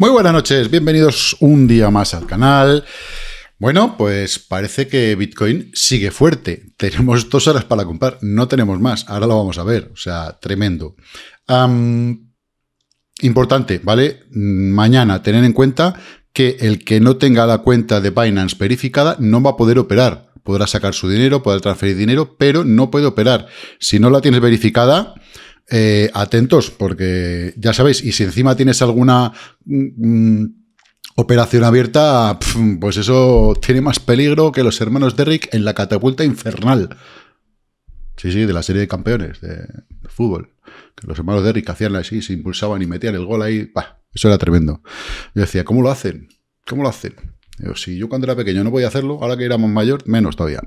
Muy buenas noches, bienvenidos un día más al canal. Bueno, pues parece que Bitcoin sigue fuerte. Tenemos dos horas para comprar, no tenemos más. Ahora lo vamos a ver, o sea, tremendo. importante, ¿vale? Mm, mañana tener en cuenta que el que no tenga la cuenta de Binance verificada no va a poder operar. Podrá sacar su dinero, podrá transferir dinero, pero no puede operar. Si no la tienes verificada, eh, atentos porque ya sabéis, y si encima tienes alguna mm, mm, operación abierta, pues eso tiene más peligro que los hermanos Derrick en la catapulta infernal. Sí, sí, de la serie de campeones de, fútbol. Que los hermanos Derrick hacían así, se impulsaban y metían el gol ahí. eso era tremendo. Yo decía, ¿cómo lo hacen? ¿Cómo lo hacen? si yo cuando era pequeño no podía hacerlo, ahora que éramos mayor, menos todavía.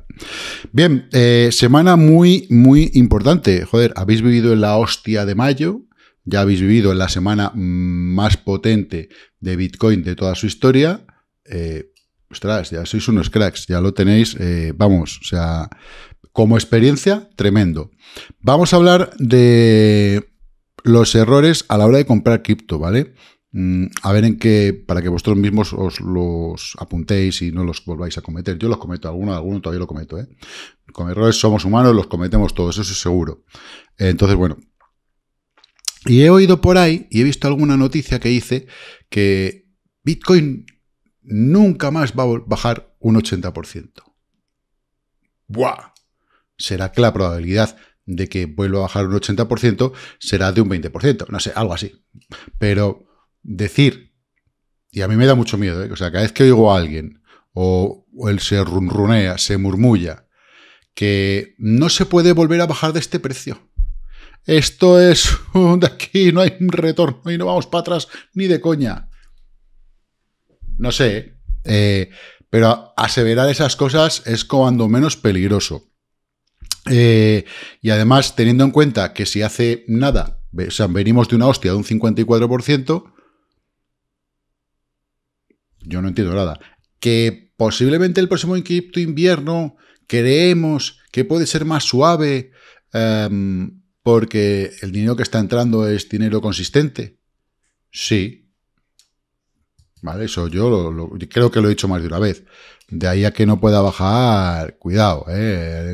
Bien, eh, semana muy, muy importante. Joder, habéis vivido en la hostia de mayo, ya habéis vivido en la semana más potente de Bitcoin de toda su historia. Eh, ostras, ya sois unos cracks, ya lo tenéis, eh, vamos, o sea, como experiencia, tremendo. Vamos a hablar de los errores a la hora de comprar cripto, ¿vale? Mm, a ver en qué, para que vosotros mismos os los apuntéis y no los volváis a cometer. Yo los cometo, alguno, alguno todavía lo cometo. ¿eh? Con errores somos humanos, los cometemos todos, eso es seguro. Entonces, bueno. Y he oído por ahí y he visto alguna noticia que dice que Bitcoin nunca más va a bajar un 80%. ¡Buah! Será que la probabilidad de que vuelva a bajar un 80% será de un 20%, no sé, algo así. Pero decir, y a mí me da mucho miedo, ¿eh? o sea, cada vez que oigo a alguien o, él se runrunea, se murmulla, que no se puede volver a bajar de este precio. Esto es de aquí, no hay retorno y no vamos para atrás ni de coña. No sé, ¿eh? Eh, pero aseverar esas cosas es cuando menos peligroso. y además, teniendo en cuenta que si hace nada, venimos de una hostia de un 54%, yo no entiendo nada. Que posiblemente el próximo cripto invierno creemos que puede ser más suave em, porque el dinero que está entrando es dinero consistente. Sí. Vale, eso yo lo, creo que lo he dicho más de una vez. De ahí a que no pueda bajar, cuidado, ¿eh?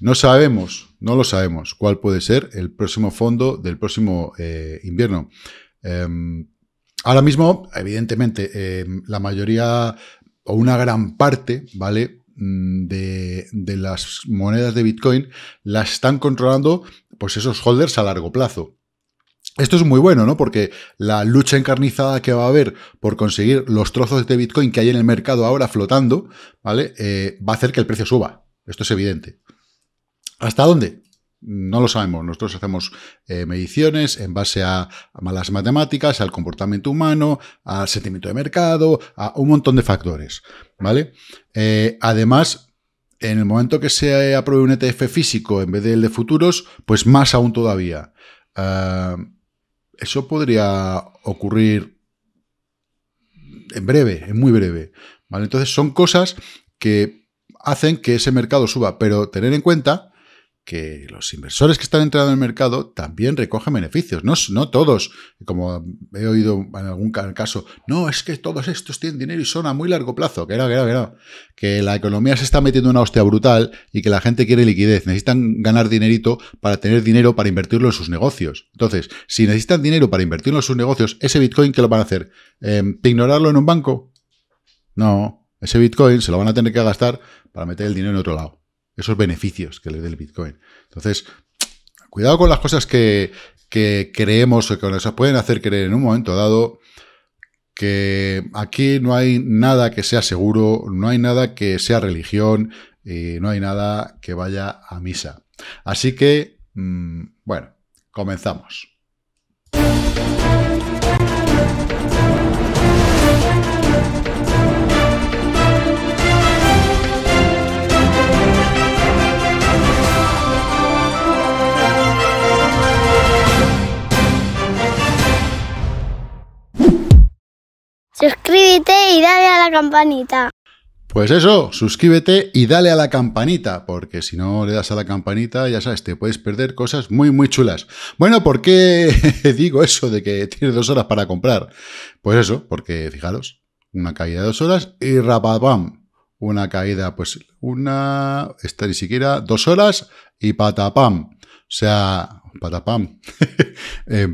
no sabemos, no lo sabemos cuál puede ser el próximo fondo del próximo eh, invierno. Em, Ahora mismo, evidentemente, eh, la mayoría o una gran parte, ¿vale? Mm, de, las monedas de Bitcoin las están controlando pues esos holders a largo plazo. Esto es muy bueno, ¿no? Porque la lucha encarnizada que va a haber por conseguir los trozos de Bitcoin que hay en el mercado ahora flotando, ¿vale? Eh, va a hacer que el precio suba. Esto es evidente. ¿Hasta dónde? No lo sabemos. Nosotros hacemos eh, mediciones en base a, malas matemáticas, al comportamiento humano, al sentimiento de mercado, a un montón de factores. ¿Vale? Eh, además, en el momento que se apruebe un ETF físico en vez del de futuros, pues más aún todavía. Eh, eso podría ocurrir en breve, en muy breve. ¿vale? Entonces son cosas que hacen que ese mercado suba, pero tener en cuenta que los inversores que están entrando en el mercado también recogen beneficios. No, no todos, como he oído en algún caso, no, es que todos estos tienen dinero y son a muy largo plazo. Que no, que que la economía se está metiendo una hostia brutal y que la gente quiere liquidez. Necesitan ganar dinerito para tener dinero para invertirlo en sus negocios. Entonces, si necesitan dinero para invertirlo en sus negocios, ese Bitcoin, ¿qué lo van a hacer? Em, ¿Ignorarlo en un banco? No. Ese Bitcoin se lo van a tener que gastar para meter el dinero en otro lado esos beneficios que le dé el Bitcoin. Entonces, cuidado con las cosas que, creemos o que nos pueden hacer creer en un momento dado que aquí no hay nada que sea seguro, no hay nada que sea religión y no hay nada que vaya a misa. Así que, mm, bueno, comenzamos. suscríbete y dale a la campanita. Pues eso, suscríbete y dale a la campanita, porque si no le das a la campanita, ya sabes, te puedes perder cosas muy, muy chulas. Bueno, ¿por qué digo eso de que tienes dos horas para comprar? Pues eso, porque fijaros, una caída de dos horas y rapapam, una caída, pues una, esta ni siquiera, dos horas y patapam. O sea, patapam. eh,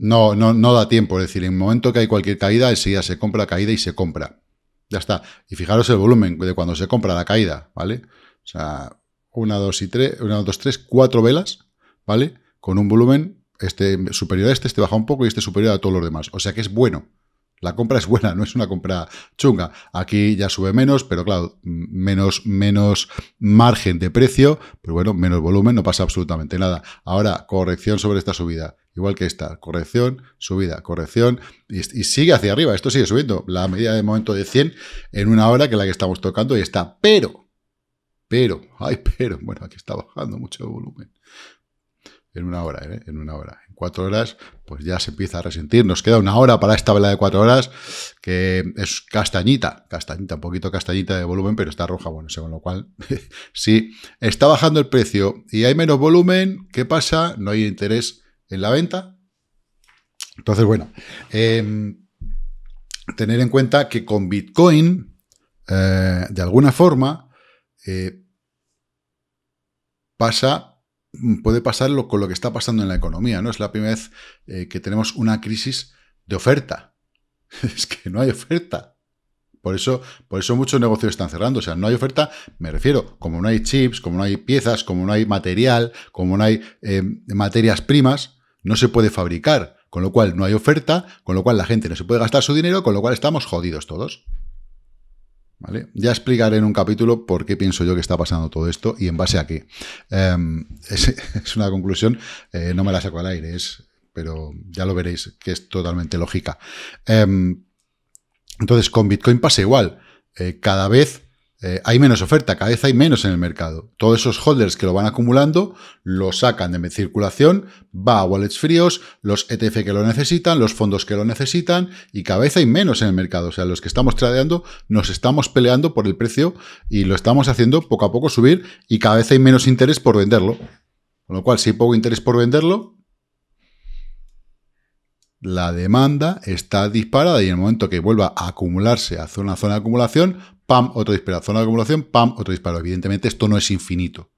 no, no, no da tiempo. Es decir, en el momento que hay cualquier caída, ya se compra la caída y se compra. Ya está. Y fijaros el volumen de cuando se compra la caída, ¿vale? O sea, una, dos y tres, una, dos, tres, cuatro velas, ¿vale? Con un volumen este superior a este, este baja un poco y este superior a todos los demás. O sea que es bueno. La compra es buena, no es una compra chunga. Aquí ya sube menos, pero claro, menos, menos margen de precio, pero bueno, menos volumen, no pasa absolutamente nada. Ahora, corrección sobre esta subida igual que esta, corrección, subida, corrección, y, sigue hacia arriba, esto sigue subiendo, la medida de momento de 100 en una hora que es la que estamos tocando y está, pero, pero, ay, pero, bueno, aquí está bajando mucho volumen, en una hora, ¿eh? en una hora, cuatro horas, pues ya se empieza a resentir. Nos queda una hora para esta vela de cuatro horas, que es castañita, castañita, un poquito castañita de volumen, pero está roja, bueno, según lo cual, si está bajando el precio y hay menos volumen, ¿qué pasa? No hay interés en la venta. Entonces, bueno, em, tener en cuenta que con Bitcoin, eh, de alguna forma, eh, pasa Mm, puede pasar con lo que está pasando en la economía, ¿no? Es la primera vez eh, que tenemos una crisis de oferta. es que no hay oferta. Por eso, por eso muchos negocios están cerrando. O sea, no hay oferta, me refiero, como no hay chips, como no hay piezas, como no hay material, como no hay eh, materias primas, no se puede fabricar. Con lo cual no hay oferta, con lo cual la gente no se puede gastar su dinero, con lo cual estamos jodidos todos. Ya explicaré en un capítulo por qué pienso yo que está pasando todo esto y en base a qué. Em, es, una conclusión, eh, no me la saco al aire, es, pero ya lo veréis que es totalmente lógica. Em, entonces, con Bitcoin pasa igual. Eh, cada vez eh, hay menos oferta, cada vez hay menos en el mercado. Todos esos holders que lo van acumulando, lo sacan de circulación, va a wallets fríos, los ETF que lo necesitan, los fondos que lo necesitan, y cada vez hay menos en el mercado. O sea, los que estamos tradeando nos estamos peleando por el precio y lo estamos haciendo poco a poco subir y cada vez hay menos interés por venderlo. Con lo cual, si hay poco interés por venderlo, la demanda está disparada y en el momento que vuelva a acumularse a una zona de acumulación, pam, otro disparo. Zona de acumulación, pam, otro disparo. Evidentemente esto no es infinito,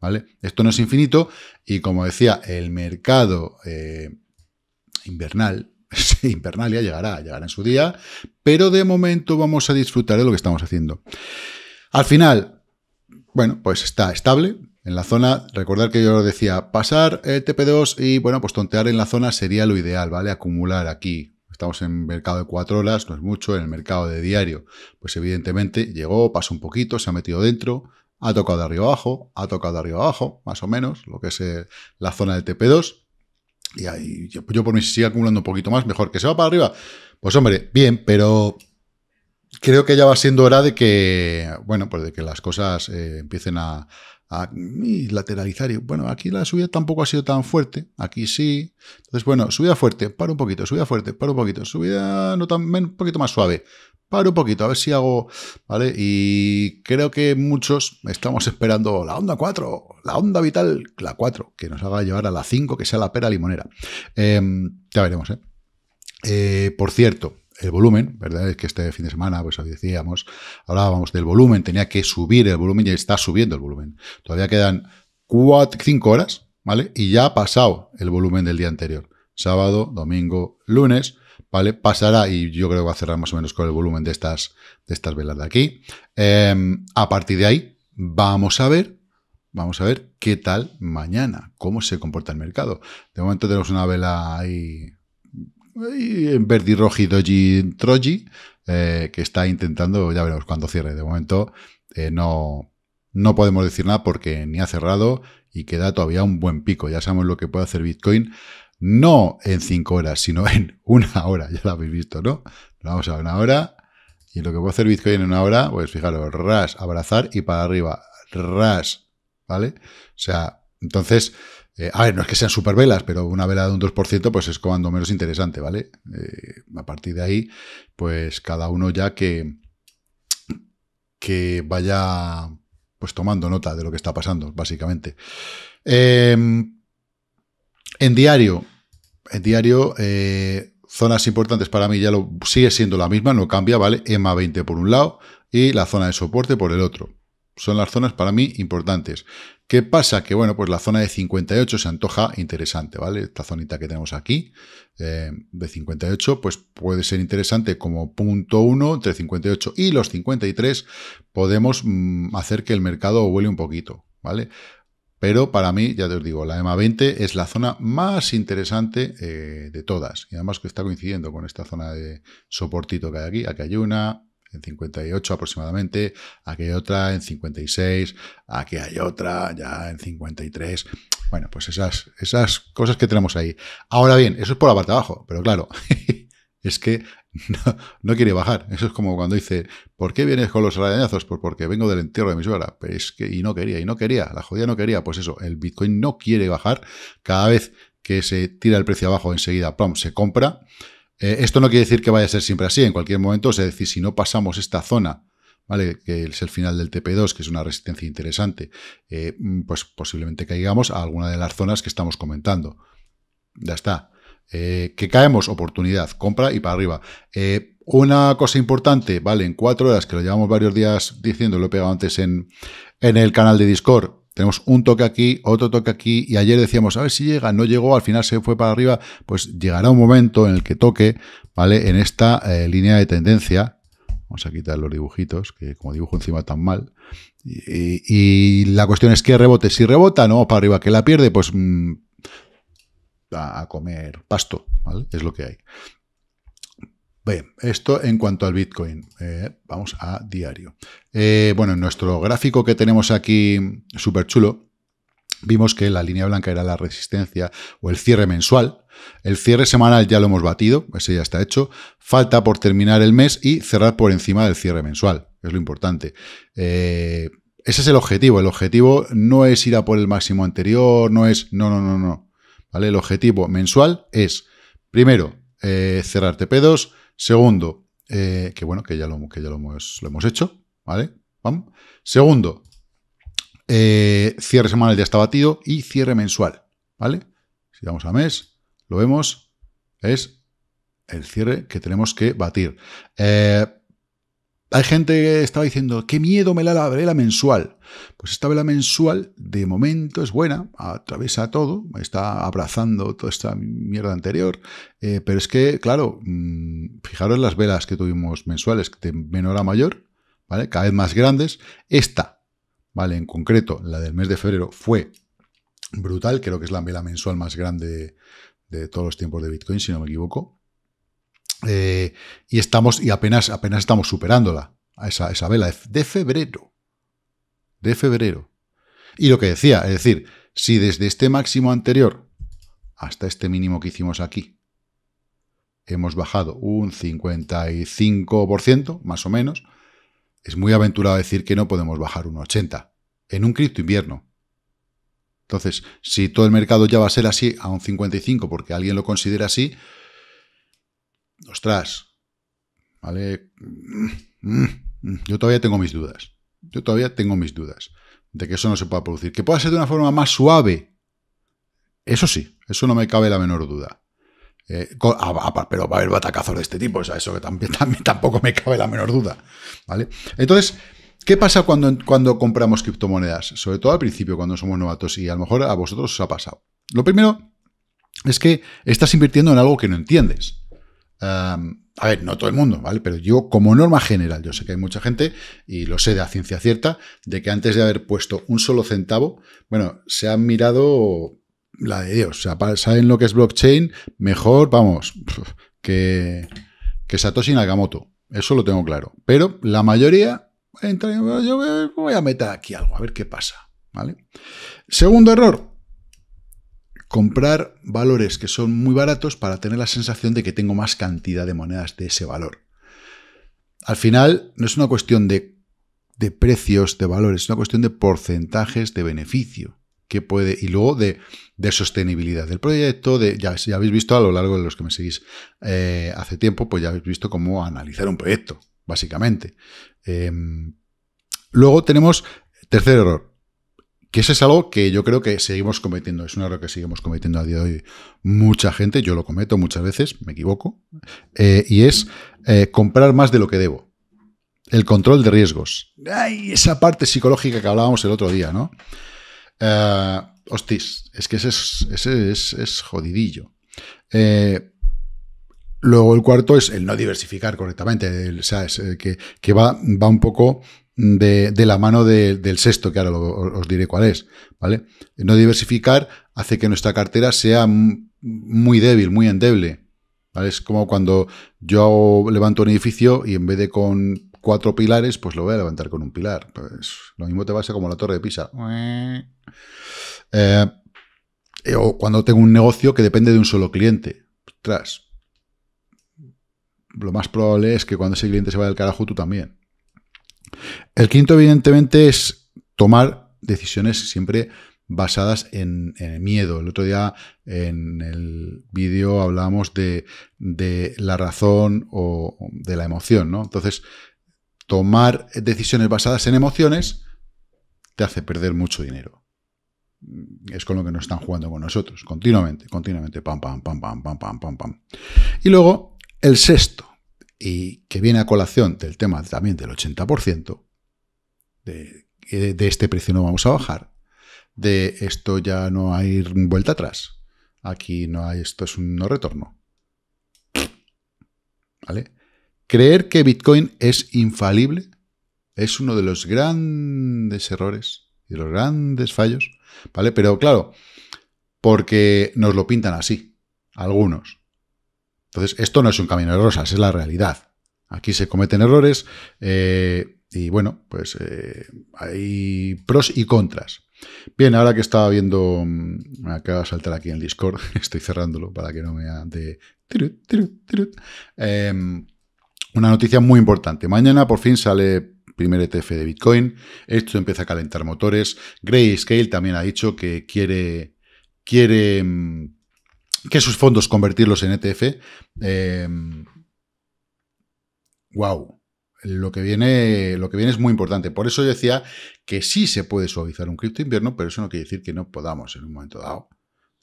¿vale? Esto no es infinito y como decía, el mercado eh, invernal, ya llegará, llegará en su día, pero de momento vamos a disfrutar de lo que estamos haciendo. Al final, bueno, pues está estable en la zona. Recordar que yo decía, pasar el eh, TP2 y, bueno, pues tontear en la zona sería lo ideal, ¿vale? Acumular aquí Estamos en mercado de cuatro horas, no es mucho, en el mercado de diario, pues evidentemente llegó, pasó un poquito, se ha metido dentro, ha tocado de arriba abajo, ha tocado de arriba abajo, más o menos, lo que es eh, la zona del TP2. Y ahí, yo, por mí, si sigue acumulando un poquito más, mejor que se va para arriba. Pues hombre, bien, pero creo que ya va siendo hora de que, bueno, pues de que las cosas eh, empiecen a, a, y lateralizar. Y bueno, aquí la subida tampoco ha sido tan fuerte, aquí sí. Entonces, bueno, subida fuerte, para un poquito, subida fuerte, para un poquito, subida no tan, un poquito más suave. Para un poquito, a ver si hago, ¿vale? Y creo que muchos estamos esperando la onda 4, la onda vital, la 4, que nos haga llevar a la 5, que sea la pera limonera. Em, ya veremos, ¿eh? eh por cierto, el volumen, ¿verdad? Es que este fin de semana, pues decíamos, hablábamos del volumen, tenía que subir el volumen y está subiendo el volumen. Todavía quedan 5 horas, ¿vale? Y ya ha pasado el volumen del día anterior. Sábado, domingo, lunes, ¿vale? Pasará y yo creo que va a cerrar más o menos con el volumen de estas, de estas velas de aquí. Em, a partir de ahí, vamos a ver Vamos a ver qué tal mañana, cómo se comporta el mercado. De momento tenemos una vela ahí en Verdi y Doji Troji, eh, que está intentando, ya veremos cuándo cierre. De momento eh, no, no podemos decir nada porque ni ha cerrado y queda todavía un buen pico. Ya sabemos lo que puede hacer Bitcoin, no en cinco horas, sino en una hora. Ya lo habéis visto, ¿no? vamos a una hora y lo que puede hacer Bitcoin en una hora, pues fijaros, ras, abrazar y para arriba, ras, ¿vale? O sea, entonces eh, a ver, no es que sean super velas, pero una vela de un 2% pues es cuando menos interesante, ¿vale? Eh, a partir de ahí, pues cada uno ya que, que vaya pues tomando nota de lo que está pasando, básicamente. Em, en diario, en diario, eh, zonas importantes para mí ya lo sigue siendo la misma, no cambia, ¿vale? EMA 20 por un lado y la zona de soporte por el otro son las zonas para mí importantes. ¿Qué pasa? Que bueno, pues la zona de 58 se antoja interesante, ¿vale? Esta zonita que tenemos aquí, eh, de 58, pues puede ser interesante como punto 1 entre 58 y los 53, podemos mm, hacer que el mercado huele un poquito, ¿vale? Pero para mí, ya te os digo, la EMA 20 es la zona más interesante eh, de todas. Y además que está coincidiendo con esta zona de soportito que hay aquí. Aquí hay una, en 58 aproximadamente, aquí hay otra en 56, aquí hay otra ya en 53. Bueno, pues esas, esas cosas que tenemos ahí. Ahora bien, eso es por la parte de abajo, pero claro, es que no, quiere bajar. Eso es como cuando dice, ¿por qué vienes con los arañazos? Pues porque vengo del entierro de mi suegra. Pues es que, y no quería, y no quería, la jodida no quería. Pues eso, el Bitcoin no quiere bajar. Cada vez que se tira el precio abajo enseguida, se compra. Eh, esto no quiere decir que vaya a ser siempre así. En cualquier momento, es decir, si no pasamos esta zona, ¿vale? que es el final del TP2, que es una resistencia interesante, eh, mm, pues posiblemente caigamos a alguna de las zonas que estamos comentando. Ya está. Eh, que caemos, oportunidad, compra y para arriba. una cosa importante, ¿vale? En cuatro horas, que lo llevamos varios días diciendo, lo he pegado antes en el canal de Discord, tenemos un toque aquí, otro toque aquí, y ayer decíamos, a ver si llega, no llegó, al final se fue para arriba, pues llegará un momento en el que toque, ¿vale? En esta eh, línea de tendencia, Vamos a quitar los dibujitos, que como dibujo encima tan mal. Y, la cuestión es que rebote. Si rebota, no, para arriba. Que la pierde, pues mm, a, comer pasto, ¿vale? Es lo que hay. Bien, esto en cuanto al Bitcoin. Eh, vamos a diario. Eh, bueno, en nuestro gráfico que tenemos aquí, súper chulo, vimos que la línea blanca era la resistencia o el cierre mensual. El cierre semanal ya lo hemos batido, ese ya está hecho. Falta por terminar el mes y cerrar por encima del cierre mensual, es lo importante. Eh, ese es el objetivo. El objetivo no es ir a por el máximo anterior, no es... No, no, no, no. ¿Vale? El objetivo mensual es, primero, eh, cerrar tp Segundo, eh, que bueno, que ya, lo, que ya lo, hemos, hecho, ¿vale? vamos. Segundo, eh, cierre semanal ya está batido y cierre mensual, ¿vale? Si vamos a mes, lo vemos, es el cierre que tenemos que batir. Eh, hay gente que estaba diciendo, qué miedo me da la vela mensual. Pues esta vela mensual, de momento, es buena, atraviesa todo, está abrazando toda esta mierda anterior. Eh, pero es que, claro, mm, fijaros las velas que tuvimos mensuales, de menor a mayor, ¿vale? Cada vez más grandes. Esta, ¿vale? En concreto, la del mes de febrero, fue brutal. Creo que es la vela mensual más grande de todos los tiempos de Bitcoin, si no me equivoco. Eh, y estamos, y apenas, apenas estamos superándola, a esa, esa vela de febrero. De febrero. Y lo que decía, es decir, si desde este máximo anterior hasta este mínimo que hicimos aquí hemos bajado un 55%, más o menos, es muy aventurado decir que no podemos bajar un 80% en un cripto invierno. Entonces, si todo el mercado ya va a ser así a un 55% porque alguien lo considera así, ostras, ¿vale? Mm, mm, mm. Yo todavía tengo mis dudas. Yo todavía tengo mis dudas de que eso no se pueda producir. Que pueda ser de una forma más suave. Eso sí, eso no me cabe la menor duda. Eh, pero va a haber batacazos de este tipo, o sea, eso que también, tampoco me cabe la menor duda. ¿vale? Entonces, ¿qué pasa cuando, cuando compramos criptomonedas? Sobre todo al principio, cuando somos novatos, y a lo mejor a vosotros os ha pasado. Lo primero es que estás invirtiendo en algo que no entiendes a ver, no todo el mundo, ¿vale? Pero yo, como norma general, yo sé que hay mucha gente, y lo sé de a ciencia cierta, de que antes de haber puesto un solo centavo, bueno, se han mirado la de Dios. O sea, saben lo que es blockchain, mejor, vamos, que, Satoshi Nakamoto. Eso lo tengo claro. Pero la mayoría, entra, yo voy a meter aquí algo, a ver qué pasa, ¿vale? Segundo error, comprar valores que son muy baratos para tener la sensación de que tengo más cantidad de monedas de ese valor. Al final, no es una cuestión de, precios de valores, es una cuestión de porcentajes de beneficio que puede, y luego de, sostenibilidad del proyecto, ya, habéis visto a lo largo de los que me seguís eh, hace tiempo, pues ya habéis visto cómo analizar un proyecto, básicamente. Em, luego tenemos tercer error, que eso es algo que yo creo que seguimos cometiendo, es un error que seguimos cometiendo a día de hoy mucha gente, yo lo cometo muchas veces, me equivoco, eh, y es eh, comprar más de lo que debo. El control de riesgos. Ay, esa parte psicológica que hablábamos el otro día, ¿no? Eh, hostis, es que ese es, jodidillo. luego el cuarto es el no diversificar correctamente, el, sea, que, que va, va un poco de, la mano del sexto, que ahora os diré cuál es. ¿vale? No diversificar hace que nuestra cartera sea muy débil, muy endeble. Es como cuando yo levanto un edificio y en vez de con cuatro pilares, pues lo voy a levantar con un pilar. Pues lo mismo te pasa como la torre de Pisa. Eh, eh, o cuando tengo un negocio que depende de un solo cliente. Tras. Lo más probable es que cuando ese cliente se vaya al carajo, tú también. El quinto, evidentemente, es tomar decisiones siempre basadas en, el miedo. El otro día en el vídeo hablábamos de, la razón o de la emoción, ¿no? Entonces, tomar decisiones basadas en emociones te hace perder mucho dinero. Es con lo que nos están jugando con nosotros, continuamente, continuamente, pam, pam, pam, pam, pam, pam, pam, pam. Y luego, el sexto, y que viene a colación del tema también del 80%, eh, de, este precio no vamos a bajar, de esto ya no hay vuelta atrás, aquí no hay, esto es un no retorno. ¿Vale? Creer que Bitcoin es infalible es uno de los grandes errores y los grandes fallos, ¿vale? Pero claro, porque nos lo pintan así, algunos. Entonces, esto no es un camino de rosas, es la realidad. Aquí se cometen errores eh, y bueno, pues eh, hay pros y contras. Bien, ahora que estaba viendo, mm, me acaba de saltar aquí en Discord, estoy cerrándolo para que no me de... Em, una noticia muy importante. Mañana por fin sale primer ETF de Bitcoin. Esto empieza a calentar motores. Grayscale también ha dicho que quiere, quiere mm, que sus fondos convertirlos en ETF. wow. Em, lo que, viene, lo que viene es muy importante. Por eso yo decía que sí se puede suavizar un cripto invierno, pero eso no quiere decir que no podamos en un momento dado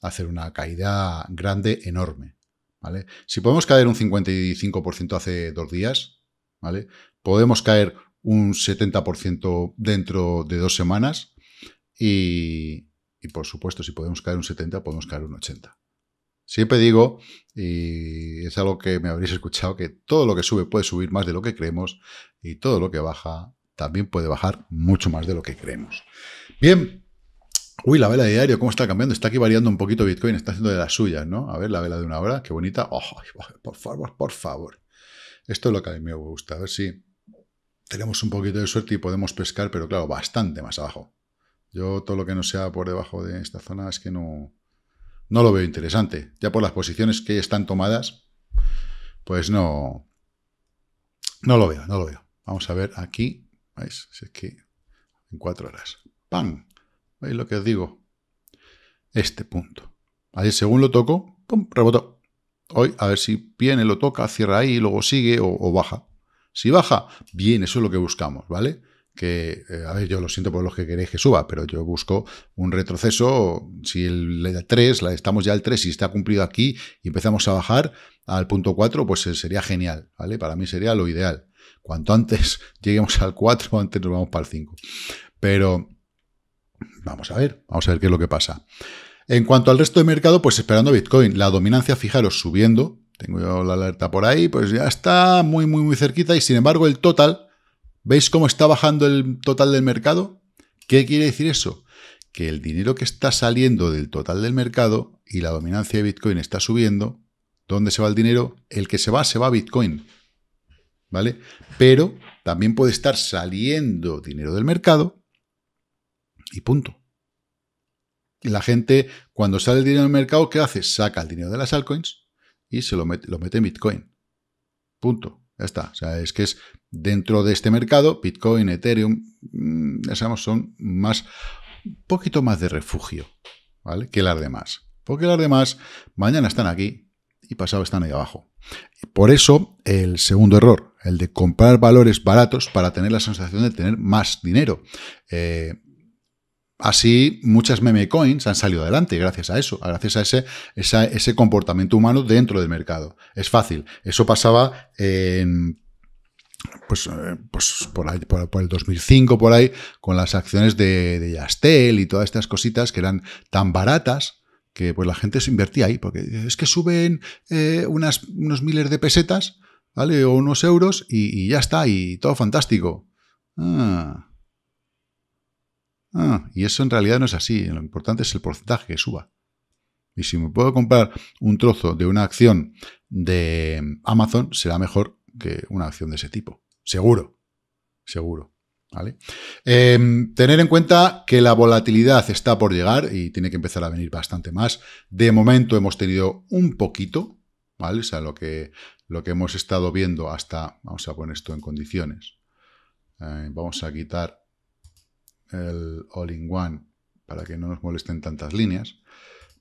hacer una caída grande, enorme. ¿vale? Si podemos caer un 55% hace dos días, ¿vale? podemos caer un 70% dentro de dos semanas y por supuesto, si podemos caer un 70, podemos caer un 80. Siempre digo, y es algo que me habréis escuchado, que todo lo que sube puede subir más de lo que creemos y todo lo que baja también puede bajar mucho más de lo que creemos. Bien. Uy, la vela de diario, ¿cómo está cambiando? Está aquí variando un poquito Bitcoin, está haciendo de las suyas, ¿no? A ver, la vela de una hora, qué bonita. por favor, por favor. Esto es lo que a mí me gusta. A ver si tenemos un poquito de suerte y podemos pescar, pero claro, bastante más abajo. Yo todo lo que no sea por debajo de esta zona es que no, no lo veo interesante. Ya por las posiciones que están tomadas, pues no, no lo veo, no lo veo. Vamos a ver aquí, ¿veis? es que en cuatro horas. ¡Pam! ¿Veis lo que os digo? Este punto. ahí según lo toco, ¡pum! rebotó. Hoy, a ver si viene, lo toca, cierra ahí, luego sigue o, o baja. Si baja, bien, eso es lo que buscamos, ¿vale? que, eh, a ver, yo lo siento por los que queréis que suba, pero yo busco un retroceso, si el 3, estamos ya al 3 y está cumplido aquí y empezamos a bajar al punto 4, pues eh, sería genial, ¿vale? Para mí sería lo ideal. Cuanto antes lleguemos al 4, antes nos vamos para el 5. Pero vamos a ver, vamos a ver qué es lo que pasa. En cuanto al resto de mercado, pues esperando Bitcoin, la dominancia, fijaros, subiendo, tengo la alerta por ahí, pues ya está muy, muy, muy cerquita y sin embargo el total ¿Veis cómo está bajando el total del mercado? ¿Qué quiere decir eso? Que el dinero que está saliendo del total del mercado y la dominancia de Bitcoin está subiendo, ¿dónde se va el dinero? El que se va, se va a Bitcoin. ¿Vale? Pero también puede estar saliendo dinero del mercado y punto. la gente, cuando sale el dinero del mercado, ¿qué hace? Saca el dinero de las altcoins y se lo mete, lo mete en Bitcoin. Punto. Ya está. O sea, es que es Dentro de este mercado, Bitcoin, Ethereum, mm, ya sabemos, son más, un poquito más de refugio, ¿vale? Que las demás. Porque las demás mañana están aquí y pasado están ahí abajo. Por eso, el segundo error, el de comprar valores baratos para tener la sensación de tener más dinero. Eh, así, muchas meme coins han salido adelante gracias a eso, gracias a ese, ese comportamiento humano dentro del mercado. Es fácil. Eso pasaba en pues, eh, pues, por, ahí, por, el 2005, por ahí, con las acciones de, Yastel y todas estas cositas que eran tan baratas que pues la gente se invertía ahí, porque es que suben eh, unos miles de pesetas, ¿vale? O unos euros y, ya está, y todo fantástico. Ah. Ah, y eso en realidad no es así. Lo importante es el porcentaje que suba. Y si me puedo comprar un trozo de una acción de Amazon, será mejor que una acción de ese tipo. Seguro, seguro. ¿Vale? Em, tener en cuenta que la volatilidad está por llegar y tiene que empezar a venir bastante más. De momento hemos tenido un poquito, ¿vale? O sea, lo que, lo que hemos estado viendo hasta, vamos a poner esto en condiciones. Eh, vamos a quitar el all-in-one para que no nos molesten tantas líneas,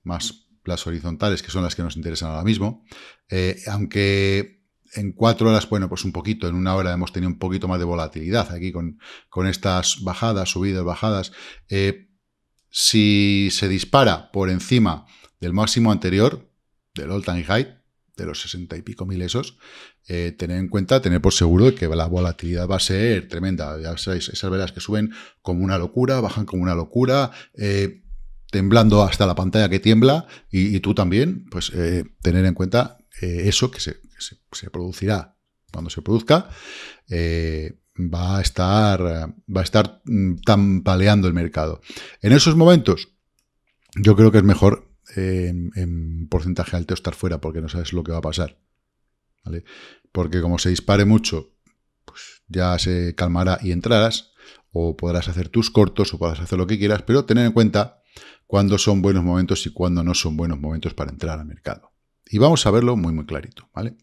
más las horizontales, que son las que nos interesan ahora mismo. Eh, aunque en cuatro horas, bueno, pues un poquito, en una hora hemos tenido un poquito más de volatilidad aquí con, con estas bajadas, subidas, bajadas. Eh, si se dispara por encima del máximo anterior, del all time high, de los 60 y pico mil esos, eh, tener en cuenta, tener por seguro que la volatilidad va a ser tremenda. Ya sabéis, esas velas que suben como una locura, bajan como una locura, eh, temblando hasta la pantalla que tiembla, y tú también, pues tener en cuenta eso que se se, producirá cuando se produzca, eh, va a estar, va a estar mm, tampaleando el mercado. En esos momentos, yo creo que es mejor eh, en, porcentaje alto estar fuera porque no sabes lo que va a pasar. Porque como se dispare mucho, pues ya se calmará y entrarás, o podrás hacer tus cortos, o podrás hacer lo que quieras, pero tener en cuenta cuándo son buenos momentos y cuándo no son buenos momentos para entrar al mercado. Y vamos a verlo muy, muy clarito, ¿vale?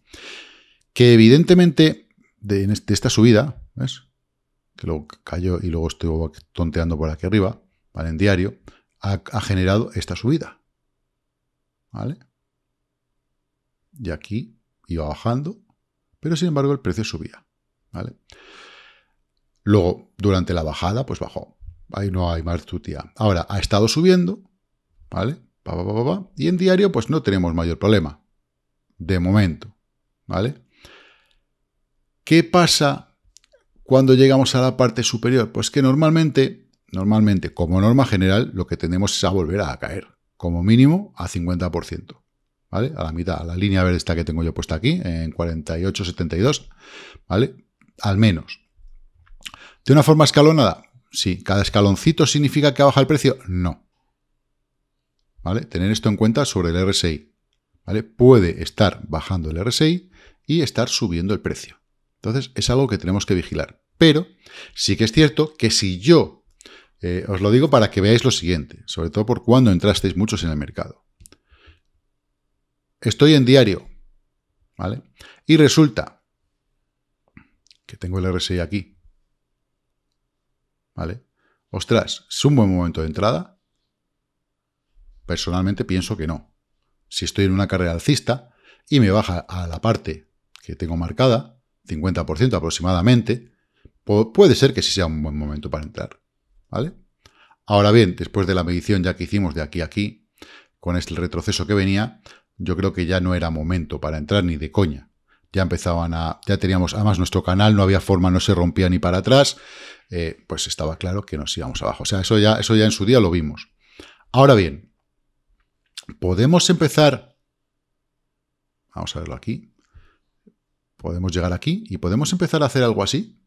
Que evidentemente de, esta subida, ¿ves? Que luego cayó y luego estuvo tonteando por aquí arriba, ¿vale? En diario, ha, generado esta subida, ¿vale? Y aquí iba bajando, pero sin embargo el precio subía, ¿vale? Luego, durante la bajada, pues bajó. Ahí no hay más tutía. Ahora, ha estado subiendo, ¿vale? y en diario, pues no tenemos mayor problema. De momento. ¿Vale? ¿Qué pasa cuando llegamos a la parte superior? Pues que normalmente, normalmente, como norma general, lo que tenemos es a volver a caer. Como mínimo a 50%. ¿Vale? A la mitad, a la línea verde esta que tengo yo puesta aquí, en 48.72. ¿Vale? Al menos. ¿De una forma escalonada? Sí. ¿Cada escaloncito significa que baja el precio? No. ¿vale? Tener esto en cuenta sobre el RSI, ¿vale? Puede estar bajando el RSI y estar subiendo el precio. Entonces, es algo que tenemos que vigilar. Pero sí que es cierto que si yo, eh, os lo digo para que veáis lo siguiente, sobre todo por cuando entrasteis muchos en el mercado. Estoy en diario, ¿vale? Y resulta que tengo el RSI aquí, ¿vale? Ostras, es un buen momento de entrada, Personalmente pienso que no. Si estoy en una carrera alcista y me baja a la parte que tengo marcada, 50% aproximadamente, puede ser que sí sea un buen momento para entrar. ¿Vale? Ahora bien, después de la medición ya que hicimos de aquí a aquí, con este retroceso que venía, yo creo que ya no era momento para entrar ni de coña. Ya empezaban a. Ya teníamos. Además, nuestro canal no había forma, no se rompía ni para atrás. Eh, pues estaba claro que nos íbamos abajo. O sea, eso ya, eso ya en su día lo vimos. Ahora bien, Podemos empezar, vamos a verlo aquí, podemos llegar aquí y podemos empezar a hacer algo así,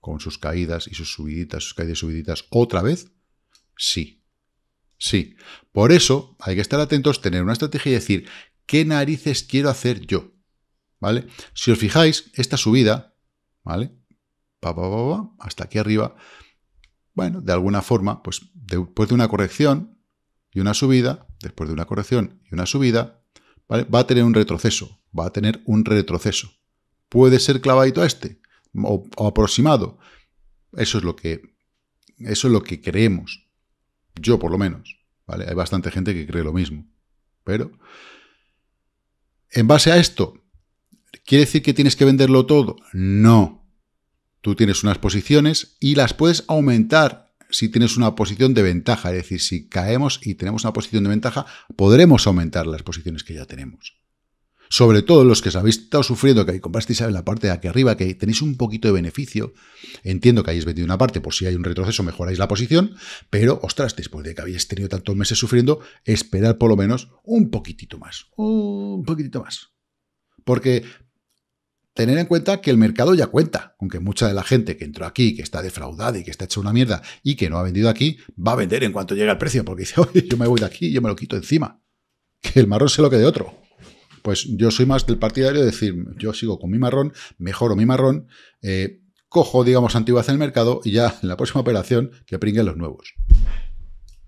con sus caídas y sus subiditas, sus caídas y subiditas, otra vez, sí, sí. Por eso hay que estar atentos, tener una estrategia y decir, ¿qué narices quiero hacer yo? ¿Vale? Si os fijáis, esta subida, ¿vale? hasta aquí arriba, bueno, de alguna forma, pues después de una corrección, y una subida, después de una corrección y una subida, va a tener un retroceso, va a tener un retroceso. Puede ser clavadito a este, o, aproximado. Eso es lo que eso es lo que creemos. Yo, por lo menos. ¿vale? Hay bastante gente que cree lo mismo. Pero, en base a esto, ¿quiere decir que tienes que venderlo todo? No. Tú tienes unas posiciones y las puedes aumentar si tienes una posición de ventaja, es decir, si caemos y tenemos una posición de ventaja, podremos aumentar las posiciones que ya tenemos. Sobre todo los que os habéis estado sufriendo, que comprasteis en la parte de aquí arriba, que tenéis un poquito de beneficio, entiendo que hayáis vendido una parte, por si hay un retroceso mejoráis la posición, pero ostras, después de que habéis tenido tantos meses sufriendo, esperar por lo menos un poquitito más, un poquitito más. Porque tener en cuenta que el mercado ya cuenta, con que mucha de la gente que entró aquí, que está defraudada y que está hecha una mierda y que no ha vendido aquí, va a vender en cuanto llegue el precio, porque dice, oye, yo me voy de aquí, yo me lo quito encima. Que el marrón se lo quede otro. Pues yo soy más del partidario de decir, yo sigo con mi marrón, mejoro mi marrón, eh, cojo, digamos, antiguas en el mercado y ya en la próxima operación que pringuen los nuevos.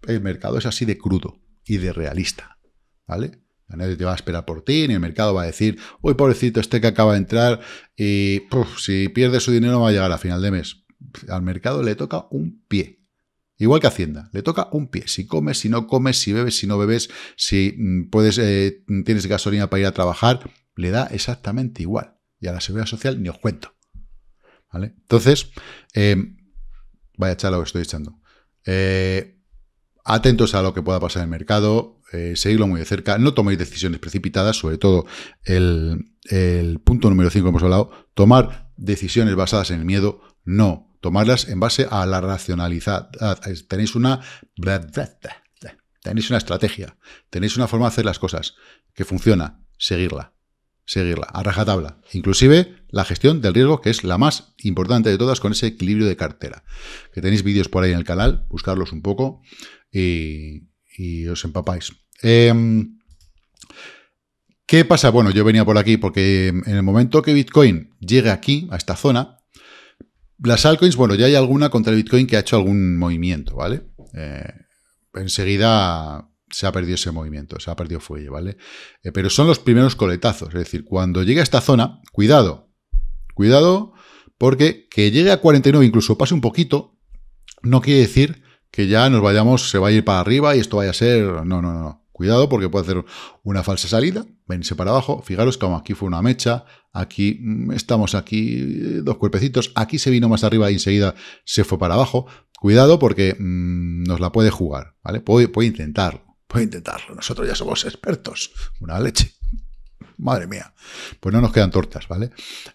El mercado es así de crudo y de realista, ¿vale? Nadie te va a esperar por ti, ni el mercado va a decir, uy, pobrecito, este que acaba de entrar y si pierde su dinero va a llegar a final de mes. Al mercado le toca un pie. Igual que Hacienda, le toca un pie. Si comes, si no comes, si bebes, si no bebes, si mm, puedes, eh, tienes gasolina para ir a trabajar, le da exactamente igual. Y a la seguridad social ni os cuento. ¿Vale? Entonces, em, vaya a echar lo que estoy echando. Eh, atentos a lo que pueda pasar en el mercado eh, seguirlo muy de cerca, no toméis decisiones precipitadas, sobre todo el, punto número 5 que hemos hablado, tomar decisiones basadas en el miedo, no, tomarlas en base a la racionalidad. Tenéis una... Tenéis una estrategia, tenéis una forma de hacer las cosas que funciona, seguirla seguirla a rajatabla. Inclusive la gestión del riesgo, que es la más importante de todas con ese equilibrio de cartera. Que tenéis vídeos por ahí en el canal, buscarlos un poco y, y os empapáis. Em, ¿Qué pasa? Bueno, yo venía por aquí porque en el momento que Bitcoin llegue aquí, a esta zona, las altcoins, bueno, ya hay alguna contra el Bitcoin que ha hecho algún movimiento, ¿vale? Eh, enseguida se ha perdido ese movimiento, se ha perdido fuelle, ¿vale? Eh, pero son los primeros coletazos, es decir, cuando llegue a esta zona, cuidado, cuidado, porque que llegue a 49, incluso pase un poquito, no quiere decir que ya nos vayamos, se va a ir para arriba y esto vaya a ser... No, no, no. Cuidado porque puede hacer una falsa salida, venirse para abajo. Fijaros como aquí fue una mecha, aquí mm, estamos aquí eh, dos cuerpecitos, aquí se vino más arriba y enseguida se fue para abajo. Cuidado porque mm, nos la puede jugar, ¿vale? Puede, puede intentarlo, puede intentarlo. Nosotros ya somos expertos. Una leche. Madre mía. Pues no nos quedan tortas, ¿vale?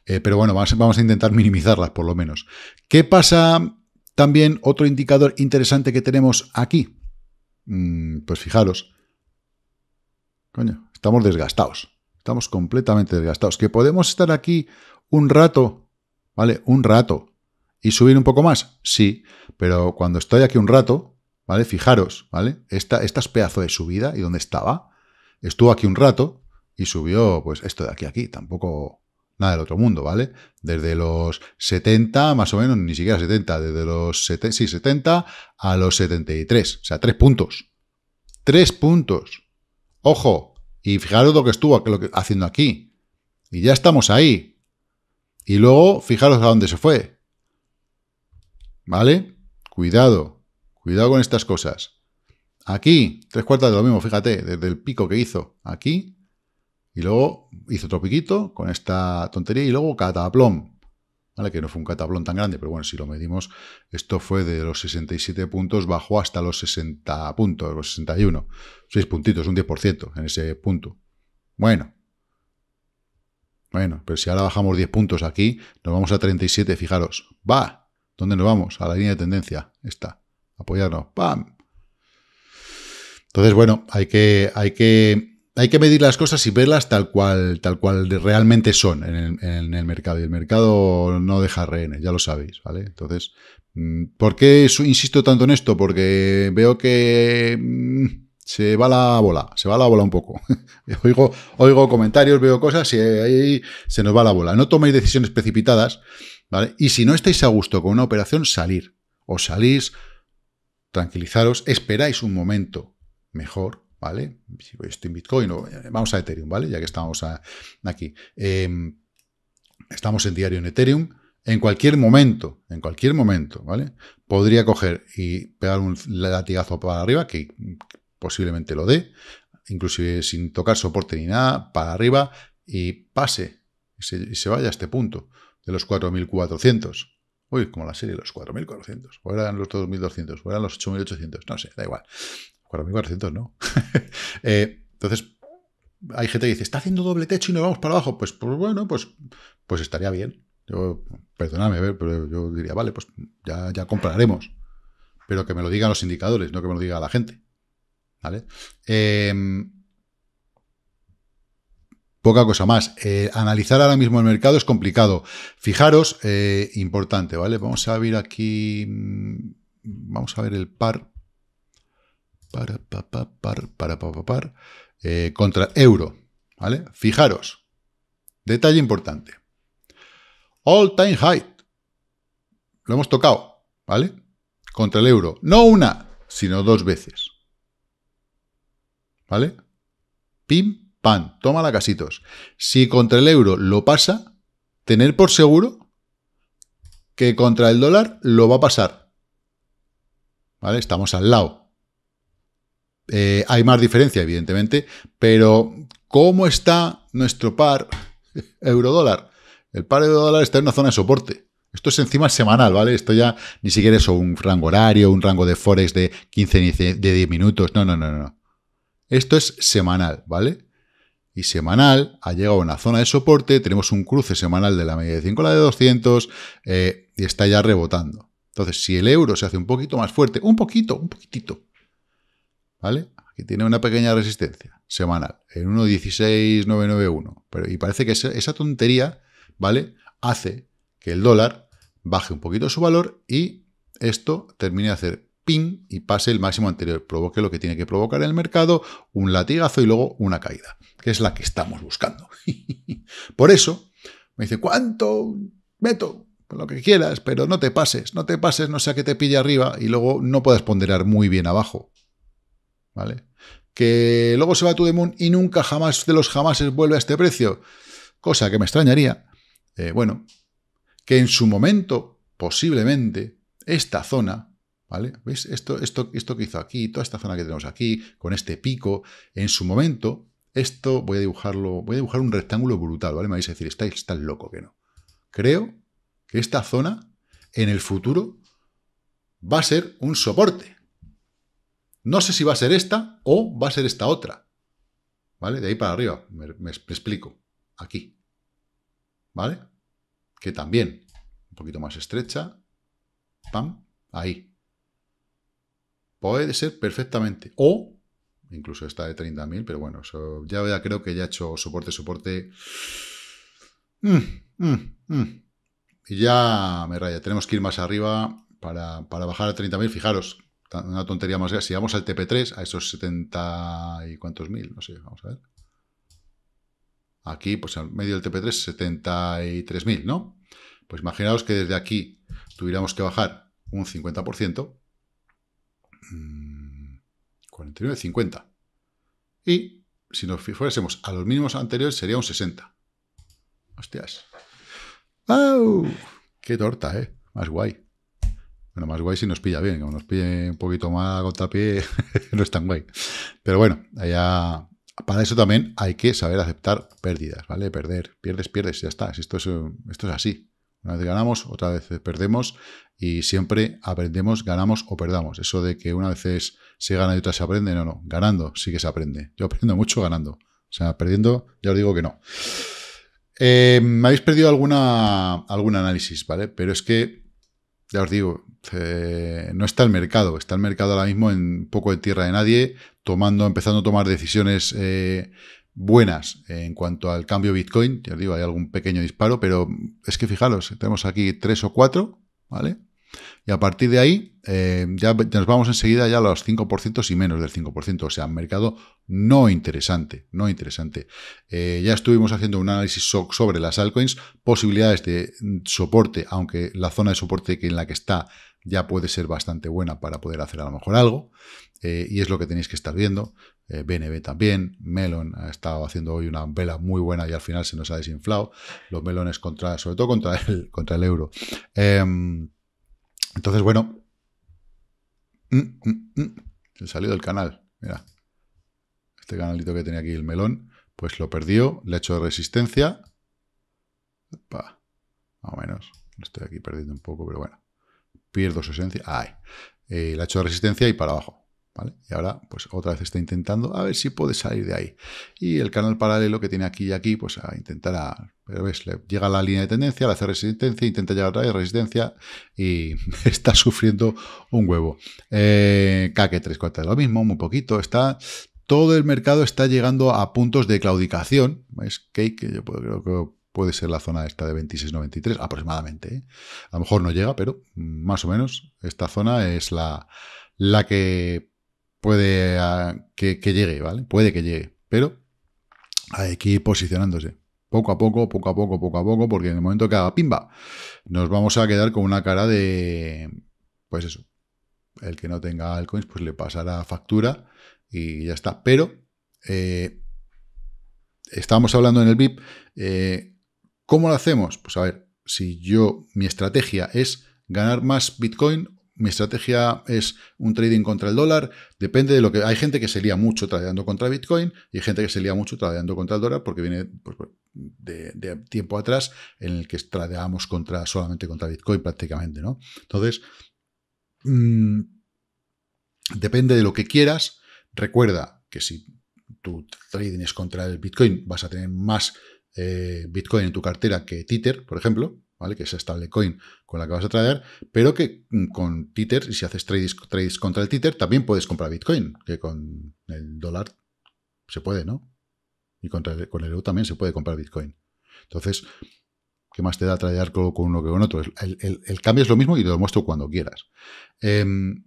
Eh, pero bueno, vamos, vamos a intentar minimizarlas por lo menos. ¿Qué pasa también otro indicador interesante que tenemos aquí. Mm, pues fijaros. Coño, estamos desgastados. Estamos completamente desgastados. Que podemos estar aquí un rato, ¿vale? Un rato. ¿Y subir un poco más? Sí. Pero cuando estoy aquí un rato, ¿vale? Fijaros, ¿vale? Esta, es pedazo de subida y donde estaba. Estuvo aquí un rato y subió, pues, esto de aquí a aquí. Tampoco nada del otro mundo, ¿vale? Desde los 70, más o menos, ni siquiera 70, desde los 70, sí, 70 a los 73, o sea, tres puntos. Tres puntos. Ojo, y fijaros lo que estuvo haciendo aquí. Y ya estamos ahí. Y luego, fijaros a dónde se fue. ¿Vale? Cuidado, cuidado con estas cosas. Aquí, tres cuartas de lo mismo, fíjate, desde el pico que hizo aquí y luego hizo otro piquito con esta tontería y luego cataplón. ¿Vale? Que no fue un cataplón tan grande, pero bueno, si lo medimos, esto fue de los 67 puntos, bajó hasta los 60 puntos, los 61. 6 puntitos, un 10% en ese punto. Bueno. Bueno, pero si ahora bajamos 10 puntos aquí, nos vamos a 37, fijaros. ¡Va! ¿Dónde nos vamos? A la línea de tendencia. Está. Apoyarnos. ¡Pam! Entonces, bueno, hay que, hay que hay que medir las cosas y verlas tal cual, tal cual realmente son en el, mercado. Y el mercado no deja rehenes, ya lo sabéis, ¿vale? Entonces, mm, ¿por qué insisto tanto en esto? Porque veo que mm, se va la bola, se va la bola un poco. oigo, comentarios, veo cosas y ahí se nos va la bola. No toméis decisiones precipitadas, ¿vale? Y si no estáis a gusto con una operación, salir. O salís, tranquilizaros, esperáis un momento mejor ¿vale? Si estoy en Bitcoin, o, eh, vamos a Ethereum, ¿vale? Ya que estamos aquí. Em, estamos en diario en Ethereum. En cualquier momento, en cualquier momento, ¿vale? Podría coger y pegar un latigazo para arriba, que posiblemente lo dé, inclusive sin tocar soporte ni nada, para arriba y pase y se, vaya a este punto de los 4400. Uy, como la serie, los 4.400, o eran los 2.200, o eran los 8.800, no sé, da igual. 4.400 no. Eh, entonces, hay gente que dice, está haciendo doble techo y nos vamos para abajo. Pues, pues bueno, pues, pues estaría bien. Yo, perdonadme, pero yo diría, vale, pues ya, compraremos. Pero que me lo digan los indicadores, no que me lo diga la gente. ¿Vale? Em, poca cosa más. Eh, analizar ahora mismo el mercado es complicado. Fijaros, eh, importante, ¿vale? Vamos a ver aquí. Mm, vamos a ver el par para, para, para, para, para, eh, para contra euro. ¿Vale? Fijaros. Detalle importante. All time high. Lo hemos tocado, ¿vale? Contra el euro. No una, sino dos veces. ¿Vale? Pim, pam. Tómala, casitos. Si contra el euro lo pasa, tener por seguro que contra el dólar lo va a pasar. ¿Vale? Estamos al lado. Eh, hay más diferencia, evidentemente, pero ¿cómo está nuestro par euro eurodólar? El par eurodólar está en una zona de soporte. Esto es encima semanal, ¿vale? Esto ya ni siquiera es un rango horario, un rango de forex de 15 de 10 minutos. No, no, no, no. Esto es semanal, ¿vale? Y semanal ha llegado a una zona de soporte, tenemos un cruce semanal de la media de 5 a la de 200 eh, y está ya rebotando. Entonces, si el euro se hace un poquito más fuerte, un poquito, un poquitito, ¿vale? Aquí tiene una pequeña resistencia semanal, en 1.16991. y parece que esa, tontería, ¿vale? Hace que el dólar baje un poquito su valor y esto termine de hacer ping y pase el máximo anterior, provoque lo que tiene que provocar en el mercado, un latigazo y luego una caída, que es la que estamos buscando. Por eso, me dice, ¿cuánto meto? Lo que quieras, pero no te pases, no te pases, no sea que te pille arriba y luego no puedas ponderar muy bien abajo. ¿vale? Que luego se va a To The y nunca jamás de los jamases vuelve a este precio, cosa que me extrañaría. Eh, bueno, que en su momento, posiblemente, esta zona, ¿vale? ¿Veis? Esto, esto, esto que hizo aquí, toda esta zona que tenemos aquí, con este pico, en su momento, esto voy a dibujarlo, voy a dibujar un rectángulo brutal, ¿vale? Me vais a decir, estáis tan loco que no. Creo que esta zona, en el futuro, va a ser un soporte. No sé si va a ser esta o va a ser esta otra. ¿Vale? De ahí para arriba. Me, explico. Aquí. ¿Vale? Que también. Un poquito más estrecha. Pam. Ahí. Puede ser perfectamente. O, incluso esta de 30.000, pero bueno, ya, ya, creo que ya he hecho soporte, soporte. Mm, mm, mm. Y ya me raya. Tenemos que ir más arriba para, para bajar a 30.000. Fijaros, una tontería más grande. Si vamos al TP3, a esos 70 y cuántos mil, no sé, vamos a ver. Aquí, pues al medio del TP3, 73.000, ¿no? Pues imaginaos que desde aquí tuviéramos que bajar un 50%, 49, 50. Y si nos fuésemos a los mínimos anteriores, sería un 60. Hostias. ¡Au! ¡Qué torta, eh! Más guay. Bueno, más guay si nos pilla bien, como nos pille un poquito más a contrapié, no es tan guay. Pero bueno, allá, para eso también hay que saber aceptar pérdidas, ¿vale? Perder, pierdes, pierdes, ya está. Esto es, esto es así. Una vez ganamos, otra vez perdemos y siempre aprendemos, ganamos o perdamos. Eso de que una vez se gana y otra se aprende, no, no. Ganando sí que se aprende. Yo aprendo mucho ganando. O sea, perdiendo, ya os digo que no. Eh, me habéis perdido alguna, algún análisis, ¿vale? Pero es que, ya os digo, eh, no está el mercado. Está el mercado ahora mismo en poco de tierra de nadie, tomando, empezando a tomar decisiones eh, buenas en cuanto al cambio Bitcoin. Ya os digo, hay algún pequeño disparo, pero es que fijaros, tenemos aquí tres o cuatro, ¿vale? Y a partir de ahí, eh, ya nos vamos enseguida ya a los 5% y menos del 5%. O sea, mercado no interesante, no interesante. Eh, ya estuvimos haciendo un análisis sobre las altcoins, posibilidades de mm, soporte, aunque la zona de soporte en la que está ya puede ser bastante buena para poder hacer a lo mejor algo. Eh, y es lo que tenéis que estar viendo. BNB también, Melon ha estado haciendo hoy una vela muy buena y al final se nos ha desinflado. Los melones contra, sobre todo contra el, contra el euro. Em, entonces, bueno, se mm, mm, mm, ha salido se salió del canal, mira, este canalito que tenía aquí el melón, pues lo perdió, le hecho resistencia, más o menos, estoy aquí perdiendo un poco, pero bueno, pierdo su esencia, Ay, eh, ha hecho resistencia y para abajo, y ahora, pues otra vez está intentando a ver si puede salir de ahí. Y el canal paralelo que tiene aquí y aquí, pues a intentar a... Pero ves, llega la línea de tendencia, le hace resistencia, intenta llegar otra vez, resistencia, y está sufriendo un huevo. Eh, KK 3 lo mismo, muy poquito, está... Todo el mercado está llegando a puntos de claudicación. Es Cake, que yo creo que puede ser la zona esta de 26.93 aproximadamente. ¿eh? A lo mejor no llega, pero mm, más o menos esta zona es la, la que puede ah, que, llegue, ¿vale? Puede que llegue, pero hay que ir posicionándose. Poco a poco, poco a poco, poco a poco, porque en el momento que haga pimba, nos vamos a quedar con una cara de... Pues eso, el que no tenga altcoins, pues le pasará factura y ya está. Pero estamos eh, estábamos hablando en el VIP, eh, ¿cómo lo hacemos? Pues a ver, si yo, mi estrategia es ganar más Bitcoin mi estrategia es un trading contra el dólar, depende de lo que... Hay gente que se lía mucho tradeando contra Bitcoin y hay gente que se lía mucho tradeando contra el dólar porque viene pues, pues, de, tiempo atrás en el que tradeamos contra, solamente contra Bitcoin prácticamente, ¿no? Entonces, mm, depende de lo que quieras. Recuerda que si tu trading es contra el Bitcoin, vas a tener más eh, Bitcoin en tu cartera que Tether, por ejemplo, ¿vale? Que es coin con la que vas a traer, pero que mm, con y si haces trades, contra el Tether, también puedes comprar Bitcoin, que con el dólar se puede, ¿no? Y contra con el EU también se puede comprar Bitcoin. Entonces, ¿qué más te da traer con uno que con otro? El, cambio es lo mismo y te lo muestro cuando quieras. Em,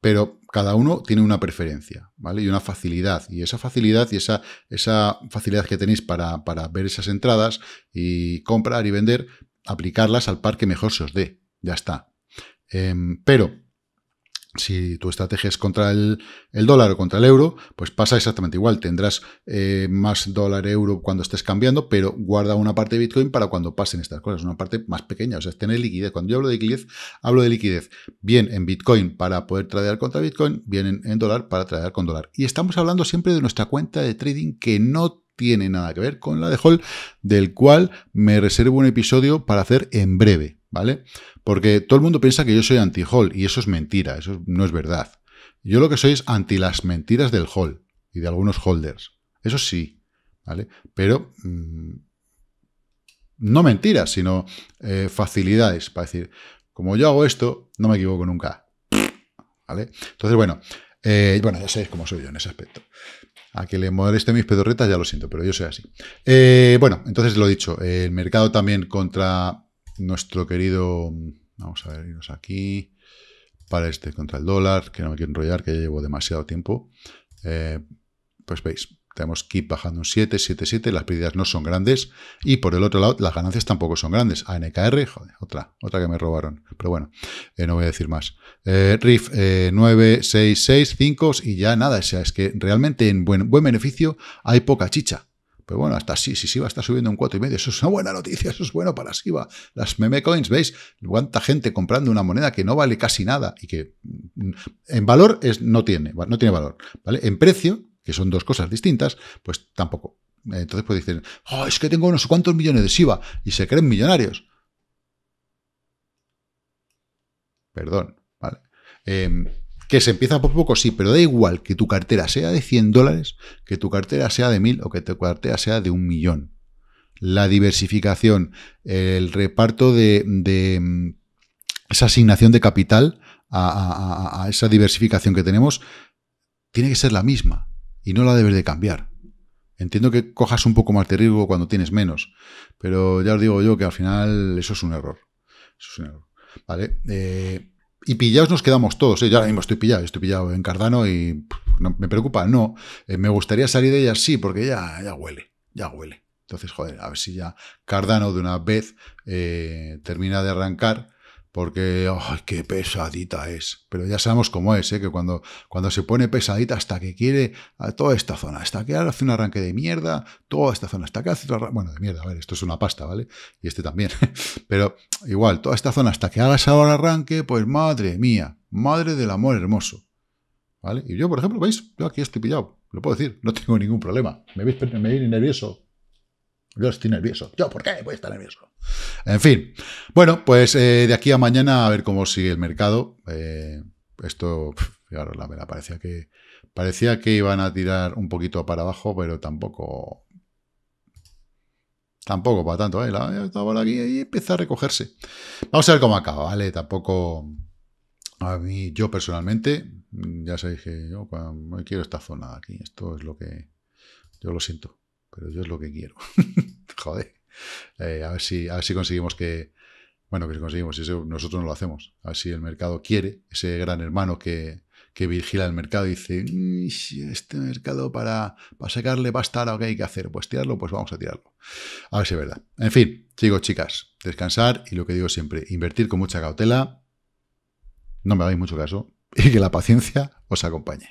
pero cada uno tiene una preferencia, ¿vale? Y una facilidad. Y esa facilidad y esa, esa facilidad que tenéis para, para ver esas entradas y comprar y vender, aplicarlas al par que mejor se os dé. Ya está. Em, pero si tu estrategia es contra el, dólar o contra el euro, pues pasa exactamente igual. Tendrás eh, más dólar-euro cuando estés cambiando, pero guarda una parte de Bitcoin para cuando pasen estas cosas, una parte más pequeña. O sea, tener liquidez. Cuando yo hablo de liquidez, hablo de liquidez bien en Bitcoin para poder tradear contra Bitcoin, bien en, en dólar para tradear con dólar. Y estamos hablando siempre de nuestra cuenta de trading que no tiene nada que ver con la de Hall, del cual me reservo un episodio para hacer en breve, ¿vale? Porque todo el mundo piensa que yo soy anti-Hall y eso es mentira, eso no es verdad. Yo lo que soy es anti las mentiras del Hall y de algunos holders, eso sí, ¿vale? Pero mm, no mentiras, sino eh, facilidades para decir, como yo hago esto, no me equivoco nunca, ¿vale? Entonces, bueno, eh, bueno, ya sabéis cómo soy yo en ese aspecto. A que le moleste mis pedorretas, ya lo siento, pero yo soy así. Eh, bueno, entonces lo dicho, el mercado también contra nuestro querido... Vamos a ver, irnos aquí. Para este contra el dólar, que no me quiero enrollar, que ya llevo demasiado tiempo. Eh, pues veis, tenemos keep bajando un 7, 7, 7, las pérdidas no son grandes. Y por el otro lado, las ganancias tampoco son grandes. ANKR, joder, otra, otra que me robaron. Pero bueno, eh, no voy a decir más. Eh, RIF 9, 6, 6, 5 y ya nada. es que realmente en buen, buen beneficio hay poca chicha. Pues bueno, hasta sí, si SIVA está subiendo un 4,5, eso es una buena noticia, eso es bueno para SIBA. Las meme coins, ¿veis? Cuánta gente comprando una moneda que no vale casi nada y que mm, en valor es, no tiene, no tiene valor, ¿vale? En precio que son dos cosas distintas, pues tampoco. Entonces puedes decir... Ah, es que tengo no sé cuántos millones de SIVA y se creen millonarios. Perdón, ¿vale? Em, que se empieza poco a poco, sí, pero da igual que tu cartera sea de 100 dólares, que tu cartera sea de 1000 o que tu cartera sea de un millón. La diversificación, el reparto de, em, esa asignación de capital a, esa diversificación que tenemos, tiene que ser la misma y no la debes de cambiar. Entiendo que cojas un poco más de riesgo cuando tienes menos, pero ya os digo yo que al final eso es un error. ¿Vale? Eh, y pillados nos quedamos todos. ¿eh? Yo ahora mismo estoy pillado, estoy pillado en Cardano y no, me preocupa, no. Eh, me gustaría salir de ella, sí, porque ya, ya huele, ya huele. Entonces, joder, a ver si ya Cardano de una vez eh, termina de arrancar porque ¡ay, qué pesadita es! Pero ya sabemos cómo es, ¿eh? que cuando, cuando se pone pesadita hasta que quiere a toda esta zona, hasta que hace un arranque de mierda, toda esta zona, hasta que hace arranque, bueno, de mierda, a ver, esto es una pasta, ¿vale? Y este también, pero igual, toda esta zona, hasta que hagas ahora arranque, pues madre mía, madre del amor hermoso, ¿vale? Y yo, por ejemplo, ¿veis? Yo aquí estoy pillado, lo puedo decir, no tengo ningún problema, me, me viene nervioso, yo estoy nervioso. ¿Yo por qué voy a estar nervioso? En fin. Bueno, pues eh, de aquí a mañana a ver cómo sigue el mercado. Eh, esto, claro, la verdad, parecía que, parecía que iban a tirar un poquito para abajo, pero tampoco... Tampoco para tanto, ¿eh? La, aquí y empieza a recogerse. Vamos a ver cómo acaba, ¿vale? Tampoco... A mí, yo personalmente, ya sabéis que yo no quiero esta zona aquí. Esto es lo que... Yo lo siento pero yo es lo que quiero. Joder. Eh, a, ver si, conseguimos que. Bueno, que si conseguimos, eso nosotros no lo hacemos. A ver si el mercado quiere, ese gran hermano que, vigila el mercado y dice: Este mercado para, para sacarle pasta lo que hay que hacer? Pues tirarlo, pues vamos a tirarlo. A ver si es verdad. En fin, chicos, chicas, descansar y lo que digo siempre, invertir con mucha cautela. No me hagáis mucho caso y que la paciencia os acompañe.